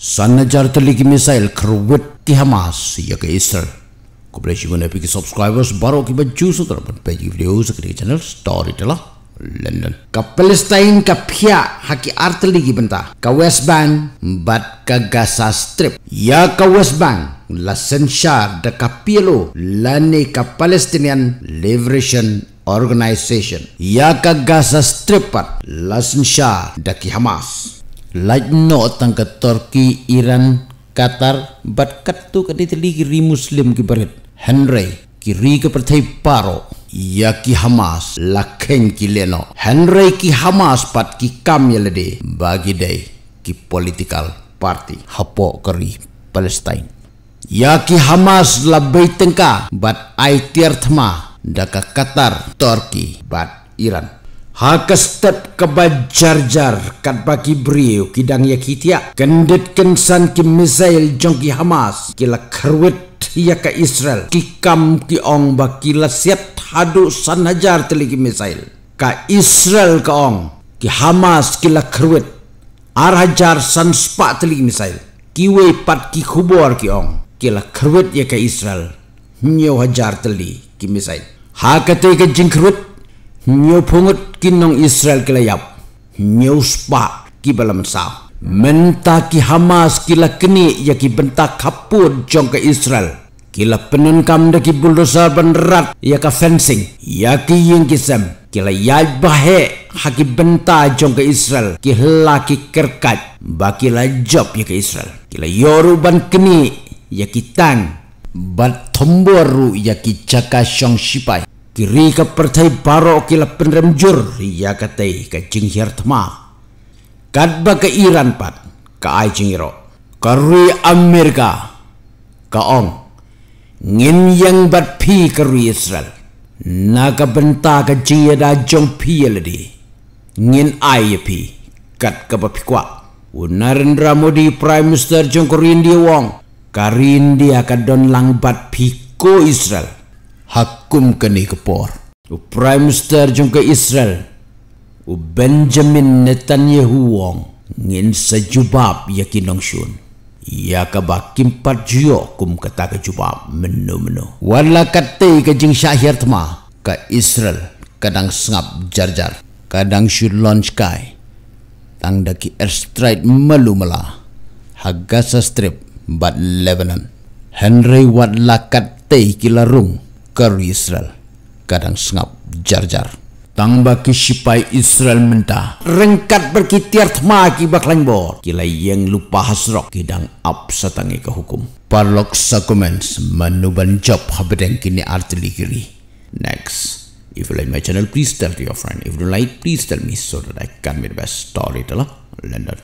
Sanajar terlihat misail kerwet ti Hamas ya ke Israel. Kupresi mana pihki subscribers baru kita justru terapun pagi video sekali channel story telah. London. Ka Palestine ka pia haki artli gi bentah. Ka West Bank bat ka Gaza Strip. Ya ka West Bank la sensha de ka pielo lani ka Palestinian Liberation Organization. Ya ka Gaza Strip pat la sensha de ki Hamas lajno ke Turki, Iran, Qatar, bat ke diteli kiri Muslim ki barit, Henry, kiri ke perthai paro, ya ki Hamas, lakeng ki leno, Henry ki Hamas pat ki kam yalade, bagi day ki political party, hapo keri Palestine. Ya ki Hamas labai tengka, bat ai tiartma, daka Qatar, Turki, bat Iran step Hakastep kebajarjar kat bagi brio kidang ya kitia kendit kensan ki misail jongki Hamas kila kerwit ya ke Israel kikam ki ong bakila siap hadu san hajar teliki misail ka Israel ka ong ki Hamas kila kerwit ar san spa teliki misail kiwe pat ki kubor ki ong kila kerwit ya ke Israel nyo hajar teli ki misail hakate ke jingkerwit nhiều pungut Israel kila yap nhiều spa ki sao menta ki Hamas kila kini ya ki bentak kapur jong ke Israel kila penun de ki bulldozer benrat ya ka fencing ya ki yang kisem kila yai bahe haki benta jong ke Israel ki laki kerkat la job ya ke Israel kila yoruban kini ya ki tang bat thomboru ya ki chaka shong shipai Tiri ka pertai baro kila penremjur ia katai ka jinghir tema. kat ka Iran pat ka ai jingiro. Karui Amerika ka ong. Ngin yang bat pi karui Israel. Naga benta ka jia da jong pi e ledi. Ngin ai e pi kat ka bapi kwa. unaren Modi Prime Minister jong Korea India wong. Karindia ka don lang bat pi ko Israel hakum kani kapor u prime minister jung israel u benjamin netanyahu wong ngin sejubab yakinong syun ia ya kaba kimpat jiyo kum kata ke jubab menu menu wala kate ke jing syahir tema ka israel kadang sengap jarjar kadang syud launch kai tang daki airstrike melu mela hagasa strip bat lebanon henry wat lakat te kilarung karu Israel kadang sengap jar-jar Tang baki sipai Israel mentah rengkat berkitiar thma ki baklang bor kila yang lupa hasrok kidang ap satangi ke hukum parlok sakumens manuban job habedeng kini artili kiri next if you like my channel please tell to your friend if you like please tell me so that I can be the best storyteller lender.